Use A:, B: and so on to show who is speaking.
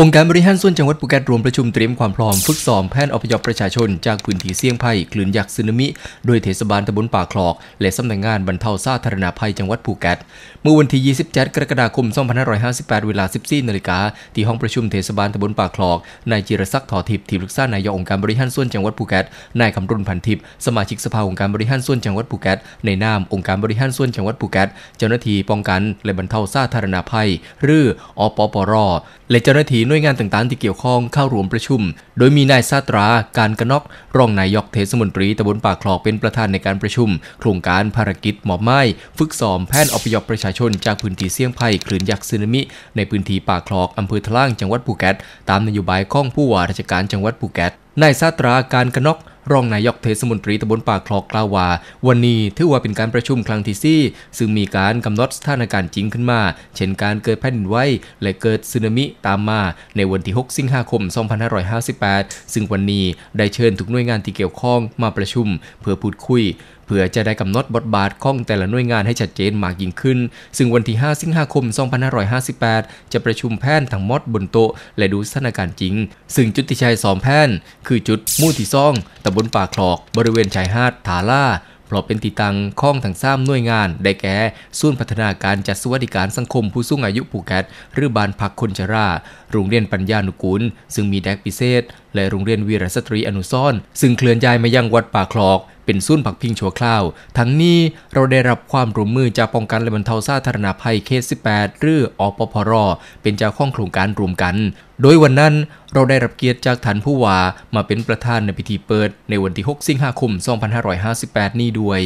A: องค์การบริหารส่วนจังหวัดภูเก็ตรวมประชุมเตรียมความพร้อมฝึกซ้อมแผนอพยพประชาชน จากพื้นที่เสี่ยงภัยคลื่นยักษ์สึนามิโดยเทศบาลตำบลป่าคลอก และสำนักงงานบรรเทาสาธารณภัยจังหวัดภูเก็ตเมื่อวันที่27 กรกฎาคม 2558 เวลา 14นาฬิกาที่ห้องประชุมเทศบาลตำบลป่าคลอก นายจิรศักดิ์ถอทิพย์ ทีมลูึก่านายกองค์การบริหารส่วนจังหวัดภูเก็ต นายคำรุนพันทิพย์สมาชิกสภาองค์การบริหารส่วนจังหวัดภูเก็ตในนามองค์การบริหารส่วนจังหวัดภูเก็ตเจ้าหน้าที่ป้องกันและบรรเทาสาธารณภัย หรือ อปปรและเจ้าหน้าที่หน่วยงานต่างๆ ที่เกี่ยวข้องเข้าร่วมประชุม โดยมีนายซาตรา การกนกรองนายกเทศมนตรีตำบลป่าคลอกเป็นประธานในการประชุม โครงการภารกิจหมอบไม้ ฝึกซ้อมแพทย์อพยพประชาชน จากพื้นที่เสี่ยงภัยคลื่นยักษ์สึนามิ ในพื้นที่ป่าคลอก อำเภอทะล่างจังหวัดภูเก็ตตามนโยบายของผู้ว่าราชการจังหวัดภูเก็ต นายซาตรา การกนกรองนายกเทศมนตรีตำบลป่าคลอกกล่าวว่า วันนี้ถือว่าเป็นการประชุมครั้งที่สี่ ซึ่งมีการกำหนดสถานการณ์จริงขึ้นมา เช่นการเกิดแผ่นดินไหวและเกิดสึนามิตามมาในวันที่6สิงหาคม 2558 ซึ่งวันนี้ได้เชิญทุกหน่วยงานที่เกี่ยวข้องมาประชุมเพื่อพูดคุย เพื่อจะได้กำหนดบทบาทของแต่ละหน่วยงานให้ชัดเจนมากยิ่งขึ้น ซึ่งวันที่5สิงหาคม2558 จะประชุมแผนทั้งหมดบนโต๊ะและดูสถานการณ์จริง ซึ่งจุดที่ใช้สองแผนคือจุดมู่ที่ซ่องตำบบนป่าคลอกบริเวณชายหาดถาล่า เพราะเป็นติตังข้องท้งซ้ำหน่วยงาน ได้แก่ส่วนพัฒนาการจัดสวัสดิการสังคมผู้สูงอายุภูแก่ตหรือบานพักคนชรา โรงเรียนปัญญานุกูลซึ่งมีแดกพิเศษและโรงเรียนวีรสตรีอนุซ่อน ซึ่งเคลื่อนย้ายมายังวัดป่าคลอกเป็นศูนย์ผักพิงชั่วคราว ทั้งนี้เราได้รับความร่วมมือจากป้องกันและบรรเทาสาธารณภัยเขต18หรืออปพรเป็นเจ้าของโครงการรวมกัน โดยวันนั้นเราได้รับเกียรติจากฐานผู้ว่ามาเป็นประธานในพิธีเปิดในวันที่6สิงหาคม2558 นี้ด้วย